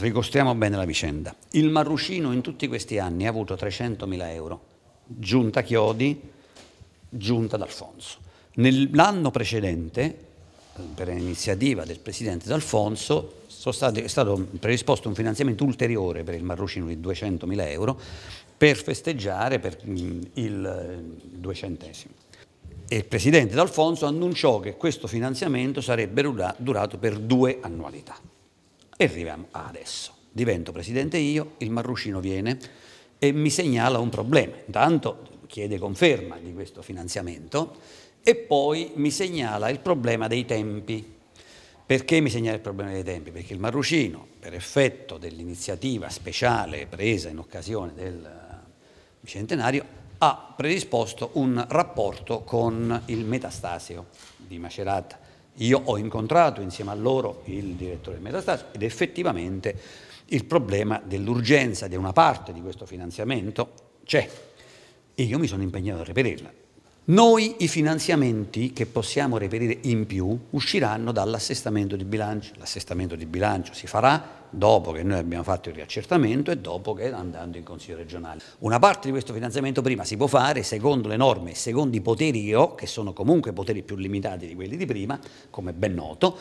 ricostruiamo bene la vicenda. Il Marrucino in tutti questi anni ha avuto 300.000 euro, giunta Chiodi, giunta D'Alfonso. Nell'anno precedente, per iniziativa del presidente D'Alfonso, è stato predisposto un finanziamento ulteriore per il Marrucino di 200.000 euro per festeggiare per mm, il eh, duecentesimo. E il presidente D'Alfonso annunciò che questo finanziamento sarebbe durato per due annualità. E arriviamo a adesso. Divento presidente io, il Marrucino viene e mi segnala un problema. Intanto chiede conferma di questo finanziamento e poi mi segnala il problema dei tempi. Perché mi segnala il problema dei tempi? Perché il Marrucino, per effetto dell'iniziativa speciale presa in occasione del bicentenario, ha predisposto un rapporto con il metastasio di Macerata io ho incontrato insieme a loro il direttore Metastasio ed effettivamente il problema dell'urgenza di una parte di questo finanziamento c'è e io mi sono impegnato a reperirla. Noi i finanziamenti che possiamo reperire in più usciranno dall'assestamento di bilancio. L'assestamento di bilancio si farà dopo che noi abbiamo fatto il riaccertamento e dopo che andando in Consiglio regionale. Una parte di questo finanziamento prima si può fare secondo le norme, secondo i poteri che ho, che sono comunque poteri più limitati di quelli di prima, come ben noto,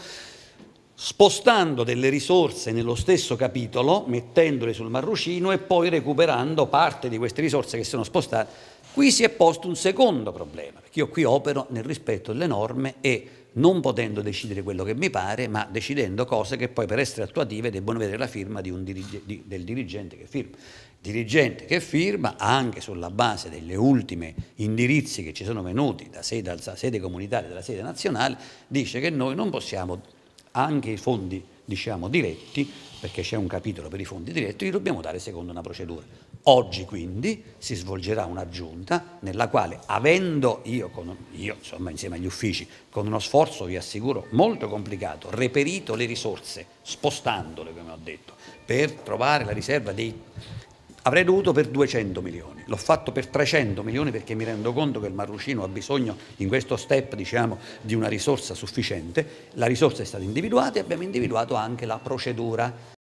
spostando delle risorse nello stesso capitolo, mettendole sul marrucino e poi recuperando parte di queste risorse che sono spostate. Qui si è posto un secondo problema, perché io qui opero nel rispetto delle norme e non potendo decidere quello che mi pare, ma decidendo cose che poi per essere attuative debbono vedere la firma di dirige, di, del dirigente che firma. Il dirigente che firma anche sulla base delle ultime indirizzi che ci sono venuti da sede, da sede comunitaria e dalla sede nazionale, dice che noi non possiamo anche i fondi diciamo, diretti, perché c'è un capitolo per i fondi diretti, li dobbiamo dare secondo una procedura. Oggi quindi si svolgerà una giunta nella quale, avendo io, con, io insomma, insieme agli uffici, con uno sforzo, vi assicuro, molto complicato, reperito le risorse, spostandole, come ho detto, per trovare la riserva dei avrei dovuto per 200 milioni, l'ho fatto per 300 milioni perché mi rendo conto che il Marrucino ha bisogno in questo step diciamo, di una risorsa sufficiente, la risorsa è stata individuata e abbiamo individuato anche la procedura